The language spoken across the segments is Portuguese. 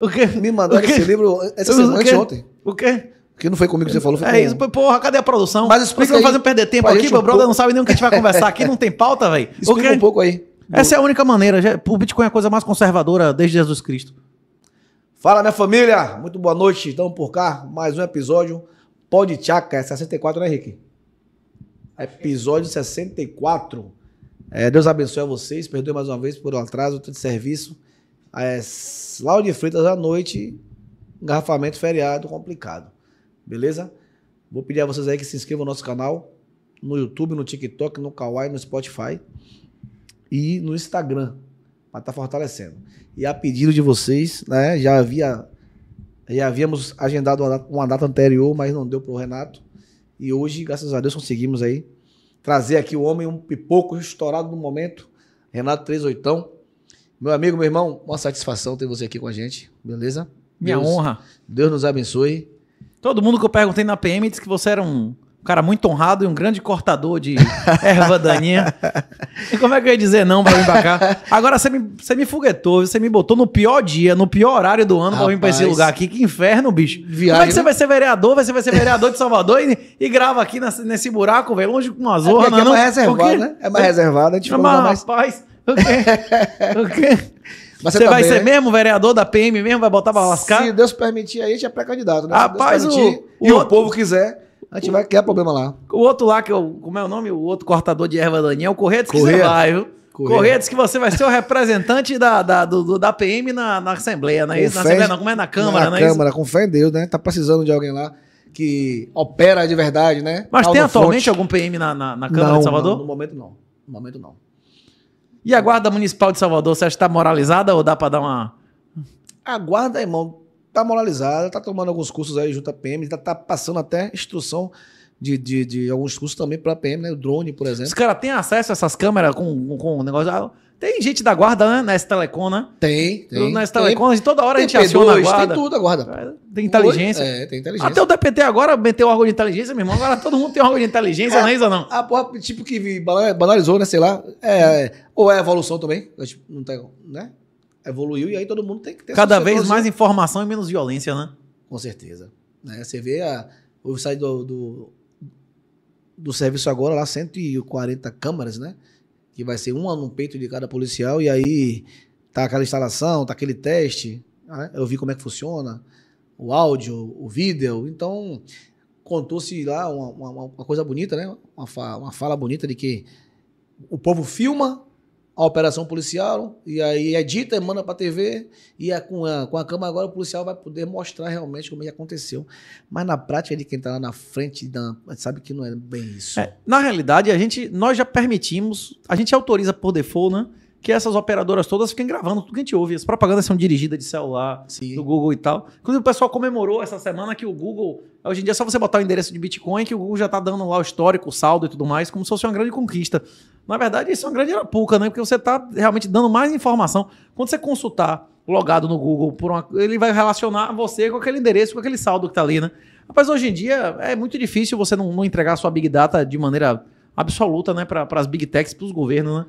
O quê? Me mandaram esse livro essa semana, ontem. O quê? Que não foi comigo que você falou. Foi é isso, porra, cadê a produção? Mas explica Vocês fazer perder tempo aqui, meu um brother pouco... não sabe nem o que a gente vai conversar aqui, não tem pauta, velho. Explica um pouco aí. Essa é a única maneira. O Bitcoin é a coisa mais conservadora desde Jesus Cristo. Fala, minha família! Muito boa noite. Estamos por cá. Mais um episódio Pode Tchaca. É 64, né, Henrique? Episódio 64. É, Deus abençoe a vocês. Perdoe mais uma vez por um atraso, todo serviço às Lauro de Freitas à noite, engarrafamento feriado complicado. Beleza? Vou pedir a vocês aí que se inscrevam no nosso canal, no YouTube, no TikTok, no Kawaii, no Spotify e no Instagram, para estar tá fortalecendo. E a pedido de vocês, né? Já havia já havíamos agendado uma data, uma data anterior, mas não deu para o Renato. E hoje, graças a Deus, conseguimos aí trazer aqui o homem, um pipoco estourado no momento, Renato Oitão. Meu amigo, meu irmão, uma satisfação ter você aqui com a gente, beleza? Minha Deus, honra. Deus nos abençoe. Todo mundo que eu perguntei na PM disse que você era um cara muito honrado e um grande cortador de erva daninha. E como é que eu ia dizer não pra vir pra cá? Agora você me, você me foguetou, você me botou no pior dia, no pior horário do ano Rapaz, pra vir pra esse lugar aqui. Que inferno, bicho. Viagem, como é que você né? vai ser vereador? Você vai ser vereador de Salvador e, e grava aqui nesse, nesse buraco, velho, longe com uma zorra. É, não, é mais não, reservado, né? É mais reservado, a gente fala mais... Rapaz, o quê? O quê? Mas você, você tá vai bem, ser né? mesmo vereador da PM mesmo? Vai botar pra lascar? Se Deus permitir, aí a gente é pré-candidato, né? Rapaz, o, o, e outro, o povo quiser, a gente o, vai criar problema lá. O outro lá, que eu, como é o nome? O outro cortador de erva daninha, é o Correia que você vai, viu? Correia. que você vai ser o representante da, da, do, da PM na, na Assembleia, não é isso? Na Assembleia não, como é? Na Câmara, na não é Câmara, isso? com fé em Deus, né? Tá precisando de alguém lá que opera de verdade, né? Mas tem atualmente algum PM na, na, na Câmara não, de Salvador? Não, no momento não. No momento não. E a Guarda Municipal de Salvador, você acha que tá moralizada ou dá para dar uma. A Guarda, irmão, tá moralizada, tá tomando alguns cursos aí junto à PM, tá, tá passando até instrução de, de, de alguns cursos também para PM, né? O drone, por exemplo. Os caras têm acesso a essas câmeras com, com, negócio. Ah, tem gente da guarda né? Nesse telecon, telecom né? Tem, tem. Na S-Telecom, toda hora a gente P2, aciona a guarda. Tem tudo a guarda. Tem inteligência. é, tem inteligência. Até o DPT agora meteu órgão de inteligência, meu irmão. Agora todo mundo tem órgão de inteligência, é, não é isso não? A porra, tipo que banalizou, né? Sei lá. É, é ou é evolução também. Tipo, não tem, né? Evoluiu e aí todo mundo tem que ter... Cada vez mais informação e menos violência, né? Com certeza. Né? Você vê a... Eu saí do, do do serviço agora, lá 140 câmaras, né? Que vai ser uma no peito de cada policial, e aí tá aquela instalação, tá aquele teste, né? eu vi como é que funciona, o áudio, o vídeo, então contou-se lá uma, uma, uma, coisa bonita, né? Uma, fa uma fala bonita de que o povo filma a operação policial, e aí edita, é e é manda para a TV, e é com, a, com a câmera agora o policial vai poder mostrar realmente como é que aconteceu. Mas na prática ele quem está lá na frente da, sabe que não é bem isso. É, na realidade, a gente, nós já permitimos, a gente autoriza por default, né? Que essas operadoras todas fiquem gravando tudo que a gente ouve. As propagandas são dirigidas de celular, Sim. do Google e tal. Inclusive, o pessoal comemorou essa semana que o Google. Hoje em dia é só você botar o endereço de Bitcoin que o Google já está dando lá o histórico, o saldo e tudo mais, como se fosse uma grande conquista. Na verdade, isso é uma grande arapuca, né? Porque você está realmente dando mais informação. Quando você consultar logado no Google, por uma, ele vai relacionar você com aquele endereço, com aquele saldo que está ali, né? Mas hoje em dia é muito difícil você não, não entregar sua Big Data de maneira absoluta, né? Para as Big Techs, para os governos, né?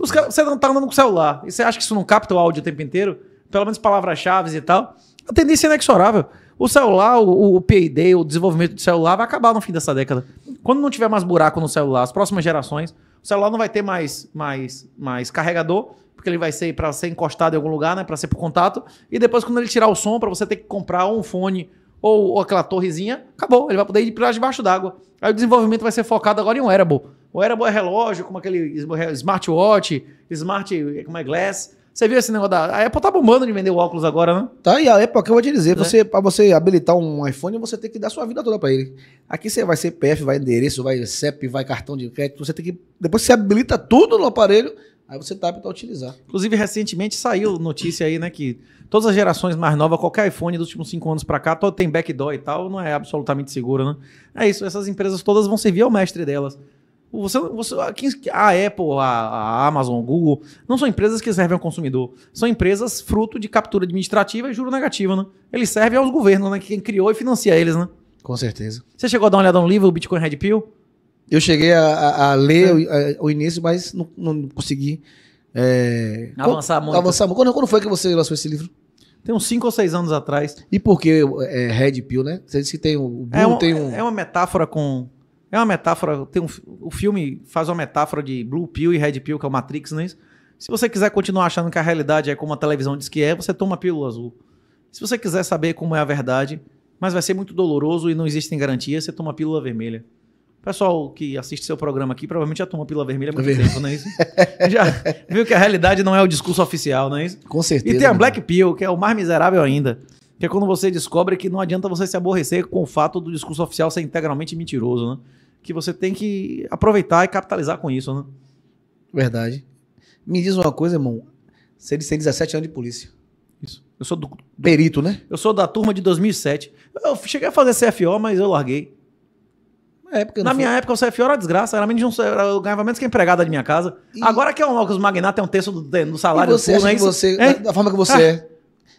Os você não está andando com o celular e você acha que isso não capta o áudio o tempo inteiro? Pelo menos palavras-chave e tal. A tendência é inexorável. O celular, o, o PID, o desenvolvimento do celular vai acabar no fim dessa década. Quando não tiver mais buraco no celular, as próximas gerações o celular não vai ter mais, mais, mais carregador, porque ele vai ser para ser encostado em algum lugar, né? Para ser por contato. E depois, quando ele tirar o som, para você ter que comprar um fone ou, ou, aquela torrezinha, acabou. Ele vai poder ir para debaixo d'água. Aí o desenvolvimento vai ser focado agora em um wearable. O wearable é relógio, como aquele smartwatch, smart, como é glass você viu esse negócio da. A Apple tá bombando de vender o óculos agora, né? Tá, e a Apple, que eu vou te dizer, é. você, pra você habilitar um iPhone, você tem que dar sua vida toda pra ele. Aqui você vai CPF, vai endereço, vai CEP, vai cartão de crédito, você tem que. Depois você habilita tudo no aparelho, aí você tá apto a utilizar. Inclusive, recentemente saiu notícia aí, né, que todas as gerações mais novas, qualquer iPhone dos últimos cinco anos pra cá, todo tem backdoor e tal, não é absolutamente seguro, né? É isso, essas empresas todas vão servir ao mestre delas. Você, você, ah, a Apple, a, a Amazon, Google, não são empresas que servem ao consumidor. São empresas fruto de captura administrativa e juro negativo, né? Eles servem aos governos, né? Quem criou e financia eles, né? Com certeza. Você chegou a dar uma olhada no livro, o Bitcoin Red Pill? Eu cheguei a, a ler é. o, a, é, o, início, mas não, não consegui é, avançar muito. Avançar, quando, quando foi que você lançou esse livro? Tem uns 5 ou 6 anos atrás. E por que é, Red Pill, né? Você disse que tem um, o Blue, é tem um. É uma metáfora com é uma metáfora. Tem um, o filme faz uma metáfora de Blue Pill e Red Pill, que é o Matrix, não é isso? Se você quiser continuar achando que a realidade é como a televisão diz que é, você toma a pílula azul. Se você quiser saber como é a verdade, mas vai ser muito doloroso e não existem garantias, você toma a pílula vermelha. Pessoal que assiste seu programa aqui provavelmente já tomou pílula vermelha muito é tempo, não é isso? já viu que a realidade não é o discurso oficial, não é isso? Com certeza. E tem a Black Pill, que é o mais miserável ainda, que é quando você descobre que não adianta você se aborrecer com o fato do discurso oficial ser integralmente mentiroso, né? que você tem que aproveitar e capitalizar com isso, né? Verdade. Me diz uma coisa, irmão. Você tem 17 anos de polícia. Isso. Eu sou do, do, Perito, né? Eu sou da turma de 2007. Eu cheguei a fazer CFO, mas eu larguei. Na, na minha época, o CFO era desgraça. Era menos de um, eu ganhava menos que a empregada de minha casa. E... Agora que é um, que os magnatos têm um terço do, do salário e você, é você, é? da, forma que você ah. é,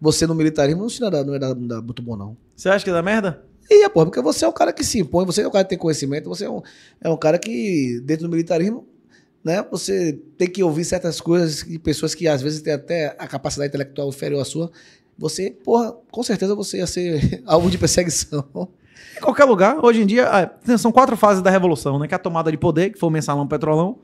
você no militarismo não, é, não é, é muito bom, não. Você acha que é da merda? Ia, pô, porque você é um cara que se impõe, você é um cara que tem conhecimento, você é um, é um cara que, dentro do militarismo, né, você tem que ouvir certas coisas de pessoas que às vezes têm até a capacidade intelectual inferior à sua. Você, porra, com certeza você ia ser alvo de perseguição. Em qualquer lugar, hoje em dia, ah, são quatro fases da revolução, né? Que é a tomada de poder, que foi o mensalão petrolão.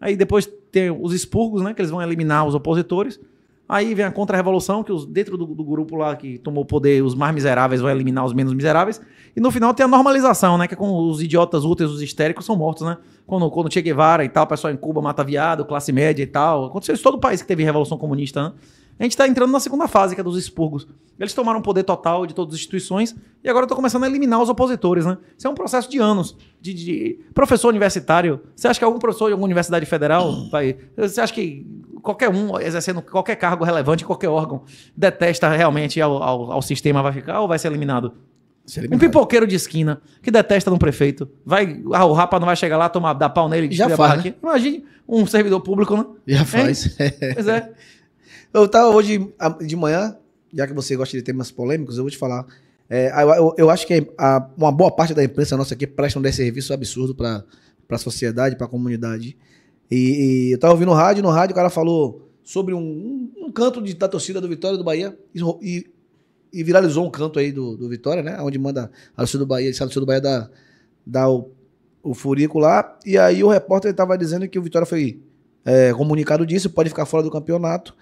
Aí depois tem os expurgos, né? Que eles vão eliminar os opositores. Aí vem a contra-revolução, que os, dentro do, do, grupo lá que tomou poder, os mais miseráveis vão eliminar os menos miseráveis. E no final tem a normalização, né? Que é com os idiotas úteis, os histéricos são mortos, né? Quando, quando Che Guevara e tal, o pessoal em Cuba mata viado, classe média e tal. Aconteceu isso em todo o país que teve revolução comunista, né? A gente está entrando na segunda fase, que é dos expurgos. Eles tomaram poder total de todas as instituições e agora estão começando a eliminar os opositores, né? Isso é um processo de anos. De, de... Professor universitário, você acha que algum professor de alguma universidade federal, vai? você acha que qualquer um exercendo qualquer cargo relevante em qualquer órgão detesta realmente ao, ao, ao sistema vai ficar ou vai ser eliminado? Um pipoqueiro de esquina que detesta um prefeito. Vai, ah, o rapa não vai chegar lá, tomar, dar pau nele, já faz, né? Imagine um servidor público, né? Já é faz. pois é. Eu tava tá hoje de manhã, já que você gosta de temas polêmicos, eu vou te falar. É, eu, eu, acho que a, uma boa parte da imprensa nossa aqui presta um desserviço absurdo para a sociedade, para a comunidade. E, e, eu tava ouvindo rádio, no rádio o cara falou sobre um, um, um canto de, da torcida do Vitória do Bahia e, e, viralizou um canto aí do, do, Vitória, né? Onde manda a torcida do Bahia, a torcida do Bahia dá, dá o, o furico lá. E aí o repórter estava dizendo que o Vitória foi é, comunicado disso, pode ficar fora do campeonato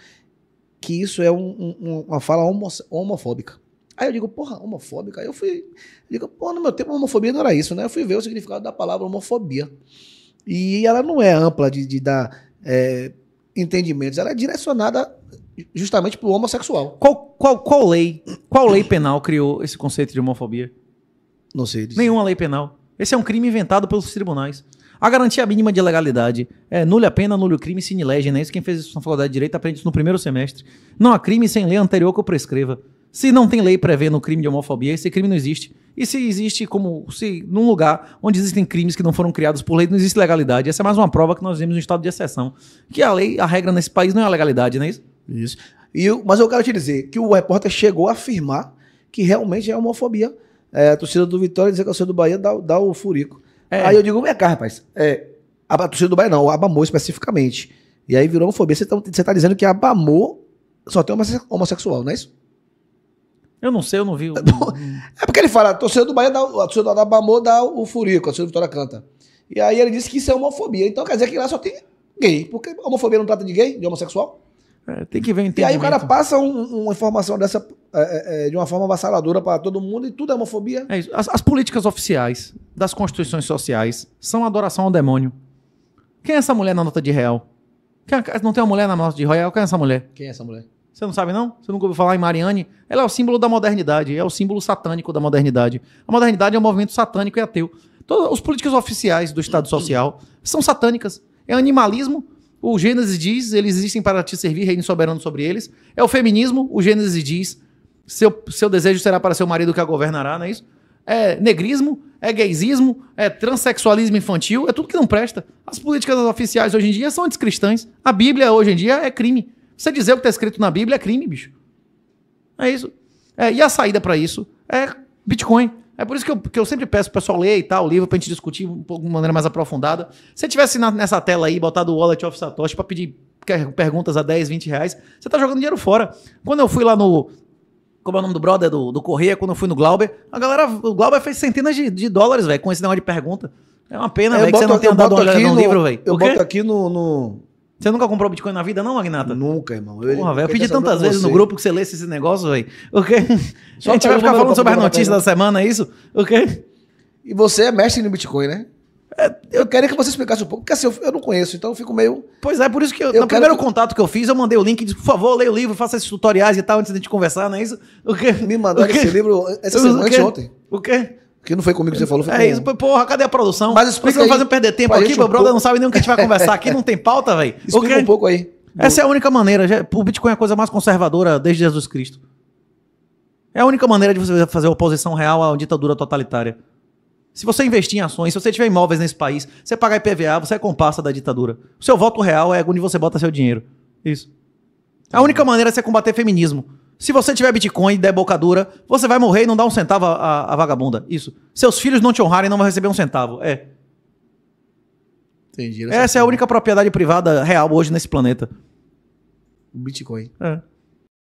que isso é um, um, uma fala homo, homofóbica. Aí eu digo, porra, homofóbica? Aí eu fui. digo, pô, no meu tempo homofobia não era isso, né? Eu fui ver o significado da palavra homofobia. E ela não é ampla de, de dar é, entendimentos, ela é direcionada justamente para o homossexual. Qual, qual, qual lei? Qual lei penal criou esse conceito de homofobia? Não sei. Disso. Nenhuma lei penal. Esse é um crime inventado pelos tribunais. A garantia mínima de legalidade é a pena, o crime, sine legem, né? Isso quem fez isso na faculdade de Direito aprende isso no primeiro semestre. Não há crime sem lei anterior que o prescreva. Se não tem lei prevendo o crime de homofobia, esse crime não existe. E se existe como se num lugar onde existem crimes que não foram criados por lei, não existe legalidade. Essa é mais uma prova que nós vivemos um estado de exceção, que a lei, a regra nesse país não é a legalidade, não é isso? Isso. E eu, mas eu quero te dizer que o repórter chegou a afirmar que realmente é homofobia. É, a torcida do Vitória dizer que a torcida do Bahia dá, dá o furico. É. Aí eu digo, vem cá, rapaz. É, a torcida do Bahia não, o Abamor especificamente. E aí virou homofobia. Você tá, você tá dizendo que Abamor só tem homossexual, não é isso? Eu não sei, eu não vi. O... é porque ele fala, a torcida do Bahia dá, a torcida do dá o furico, a torcida do Vitória canta. E aí ele disse que isso é homofobia. Então quer dizer que lá só tem gay. Porque homofobia não trata de gay, de homossexual? É, tem que ver E aí o cara passa um, uma informação dessa é, é, é de uma forma avassaladora para todo mundo e tudo é homofobia. É isso. As, as, políticas oficiais das constituições sociais são adoração ao demônio. Quem é essa mulher na nota de real? Quem, é não tem uma mulher na nota de real? Quem é essa mulher? Quem é essa mulher? Você não sabe, não? Você nunca ouviu falar em Mariane? Ela é o símbolo da modernidade, é o símbolo satânico da modernidade. A modernidade é um movimento satânico e ateu. Todas as políticas oficiais do Estado Social são satânicas. É animalismo o Gênesis diz: eles existem para te servir, reino soberano sobre eles. É o feminismo. O Gênesis diz: seu, seu desejo será para seu marido que a governará, não é isso? É negrismo, é gaysismo, é transexualismo infantil, é tudo que não presta. As políticas oficiais hoje em dia são anticristãs. A Bíblia hoje em dia é crime. Você dizer o que está escrito na Bíblia é crime, bicho. É isso. É, e a saída para isso é Bitcoin. É por isso que eu, que eu sempre peço pro pessoal ler e tal, o livro, pra gente discutir um pouco de maneira mais aprofundada. Se tivesse na, nessa tela aí, botado o Wallet of Satoshi pra pedir perguntas a 10, 20 reais, você tá jogando dinheiro fora. Quando eu fui lá no. Como é o nome do brother do, do Correia, quando eu fui no Glauber, a galera. O Glauber fez centenas de, de dólares, velho, com esse negócio de pergunta. É uma pena, é, velho, que você não tenha dado uma olhada no, no livro, velho. Eu boto aqui no, no você nunca comprou Bitcoin na vida, não, Magnata? Nunca, irmão. Eu, Porra, velho, eu pedi tá tantas vezes no grupo que você lesse esse negócio, velho. Ok. Só a gente vai ficar falando sobre as notícias da semana, é isso? Ok? E você é mestre no Bitcoin, né? É, eu... queria que você explicasse um pouco, porque assim, eu, eu não conheço, então eu fico meio. Pois é, por isso que eu, eu no primeiro que... contato que eu fiz, eu mandei o link e disse, por favor, leia o livro, faça esses tutoriais e tal, antes de gente conversar, não é isso? O quê? Me mandaram o quê? esse livro essa semana, ontem. O quê? Porque não foi comigo que você falou, foi É isso, porra, cadê a produção? Mas explica Nós fazer perder tempo aqui, meu um brother pouco... não sabe nem o que a gente vai conversar aqui, não tem pauta, velho. Explica um pouco aí. Essa é a única maneira. O Bitcoin é a coisa mais conservadora desde Jesus Cristo. É a única maneira de você fazer oposição real à ditadura totalitária. Se você investir em ações, se você tiver imóveis nesse país, você pagar IPVA, você é comparsa da ditadura. O seu voto real é onde você bota seu dinheiro. Isso. A única maneira é você combater feminismo. Se você tiver Bitcoin e der dura, você vai morrer e não dá um centavo à, vagabunda. Isso. Seus filhos não te honrarem não vão receber um centavo. É. Entendi. Essa, essa é a assim. única propriedade privada real hoje nesse planeta. O Bitcoin. É.